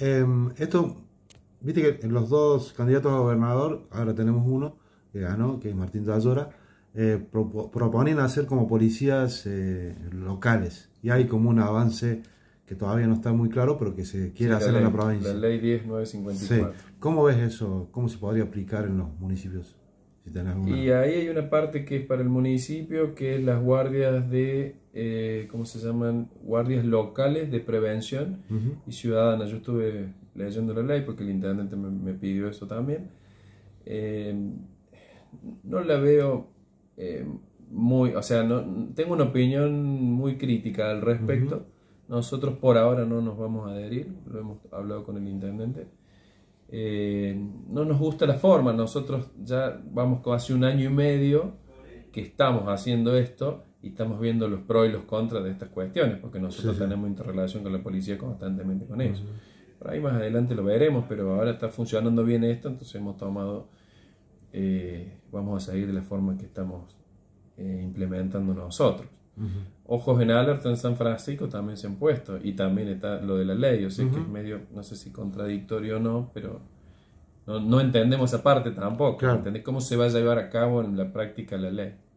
Em, esto, viste que los dos candidatos a gobernador, ahora tenemos uno que ganó, que es Martín Tallora, eh, proponen hacer como policías eh, locales. Y hay como un avance que todavía no está muy claro, pero que se quiere hacer en la provincia. La ley 10954. Sí. ¿Cómo ves eso? ¿Cómo se podría aplicar en los municipios? Y ahí hay una parte que es para el municipio, que es las guardias de, eh, ¿cómo se llaman? Guardias locales de prevención y ciudadana. Yo estuve leyendo la ley porque el intendente me, pidió eso también. Eh, no la veo eh, muy, o sea, no, tengo una opinión muy crítica al respecto. Nosotros por ahora no nos vamos a adherir, lo hemos hablado con el intendente. Eh, no nos gusta la forma, nosotros ya vamos hace un año y medio que estamos haciendo esto y estamos viendo los pros y los contras de estas cuestiones, porque nosotros tenemos interrelación con la policía constantemente con ellos. Por ahí más adelante lo veremos, pero ahora está funcionando bien esto, entonces hemos tomado, eh, vamos a seguir de la forma que estamos eh, implementando nosotros. Ojos en alerta en San Francisco también se han puesto y también está lo de la ley, o sea que es medio, no sé si contradictorio o no, pero no, entendemos aparte tampoco, ¿entendés? ¿Cómo se va a llevar a cabo en la práctica la ley?